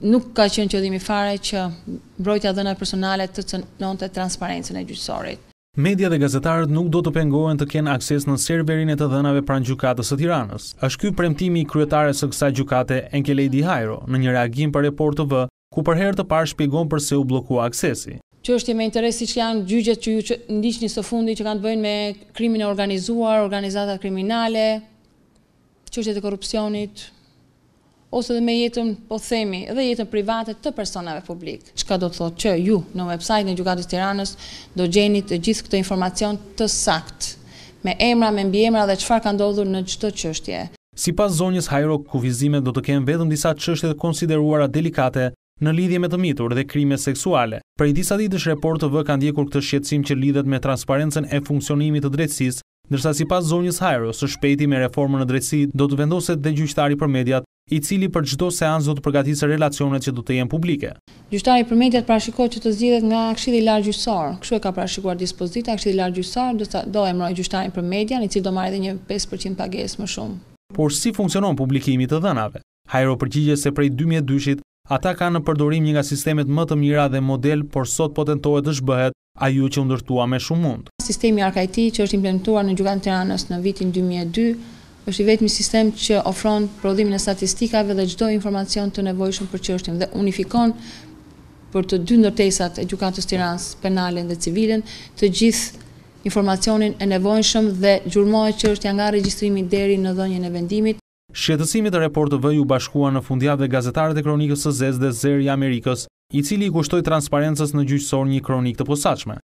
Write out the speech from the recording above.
nuk ka qenë qëllimi fare që mbrojtja e dhënave personale të cënonte transparencën e gjyqësorit. Media dhe gazetarët nuk do të pengohen të kenë akses në serverin e të dhënave pranë gjykatës së Tiranës. Është ky premtimi i kryetares së kësaj gjykate, Enkelaidi Hajro, në një reagim për Report TV, ku për herë të parë shpjegon pse u bllokua aksesi. Që është me interes siç janë gjyqjet që ju ndiqni së fundi që kanë të bëjnë me krimin e organizuar, organizata kriminale, çështjet e korrupsionit ose dhe me jetën, po themi, edhe jetën private të personave publik. Qka do të thotë që ju në website në Gjukatës Tiranës do gjenit të gjithë këtë informacion të sakt, me emra, me mbi emra dhe qëfar ka ndodhur në gjithë të qështje. Si pas zonjës Hajro, kufizime do të kemë vedhëm disa qështje konsideruara delikate në lidhje me të mitur dhe krime seksuale. Prej disa ditësh report të vë ka ndjekur këtë shqetësim që lidhet me transparencën e funksionimit të drejtësisë, ndërsa sipas zonjës Hajro, së shpejti me reformën e drejtësisë do të vendoset dhe gjyqtari për mediat i cili për çdo seancë do të përgatisë relacionet që do të jenë publike. Gjyqtari përmendjet parashikoi që të zgjidhet nga Këshilli i Lartë Gjyqësor. Kështu e ka parashikuar dispozita Këshilli i Lartë Gjyqësor, do të do emrojë gjyqtarin për i cili do marrë edhe një 5% pagesë më shumë. Por si funksionon publikimi i të dhënave? Hajro përgjigje se prej 2002-shit ata kanë në përdorim një nga sistemet më të mira dhe model, por sot po tentohet të zhbëhet ajo që ndërtua me shumë mund. Sistemi arkajti që është implementuar në gjykatën e Tiranës në vitin 2002 është i vetëmi sistem që ofron prodhimin e statistikave dhe gjdoj informacion të nevojshëm për që ështëm dhe unifikon për të dy nërtesat e gjukatës tiranës, penalen dhe civilen, të gjithë informacionin e nevojshëm dhe gjurmojë që ështëja nga registrimi deri në dhënjën e vendimit. Shqetësimit e reportëve ju bashkua në fundjat dhe gazetarët e kronikës së zezë dhe Zeri i Amerikës, i cili i kushtoj transparentës në gjyqësor një kronik të posaqme.